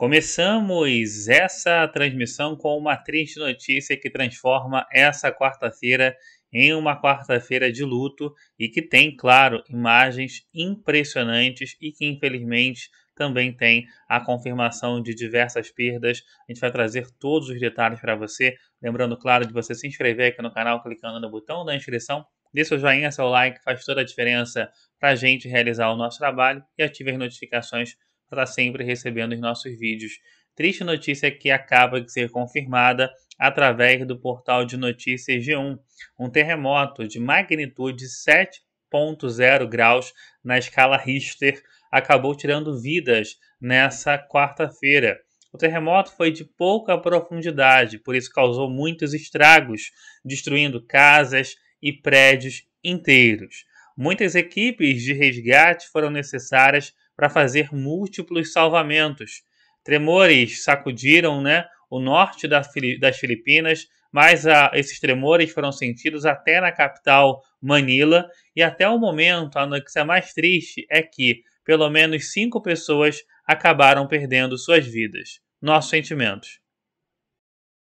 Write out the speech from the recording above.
Começamos essa transmissão com uma triste notícia que transforma essa quarta-feira em uma quarta-feira de luto e que tem, claro, imagens impressionantes e que infelizmente também tem a confirmação de diversas perdas. A gente vai trazer todos os detalhes para você. Lembrando, claro, de você se inscrever aqui no canal clicando no botão da inscrição. Dê seu joinha, seu like, faz toda a diferença para a gente realizar o nosso trabalho e ative as notificações para tá sempre recebendo os nossos vídeos. Triste notícia que acaba de ser confirmada através do portal de notícias G1. Um terremoto de magnitude 7.0 graus na escala Richter acabou tirando vidas nessa quarta-feira. O terremoto foi de pouca profundidade, por isso causou muitos estragos, destruindo casas e prédios inteiros. Muitas equipes de resgate foram necessárias para fazer múltiplos salvamentos. Tremores sacudiram né, o norte das Filipinas, mas a, esses tremores foram sentidos até na capital Manila. E até o momento, a notícia mais triste é que pelo menos cinco pessoas acabaram perdendo suas vidas. Nossos sentimentos.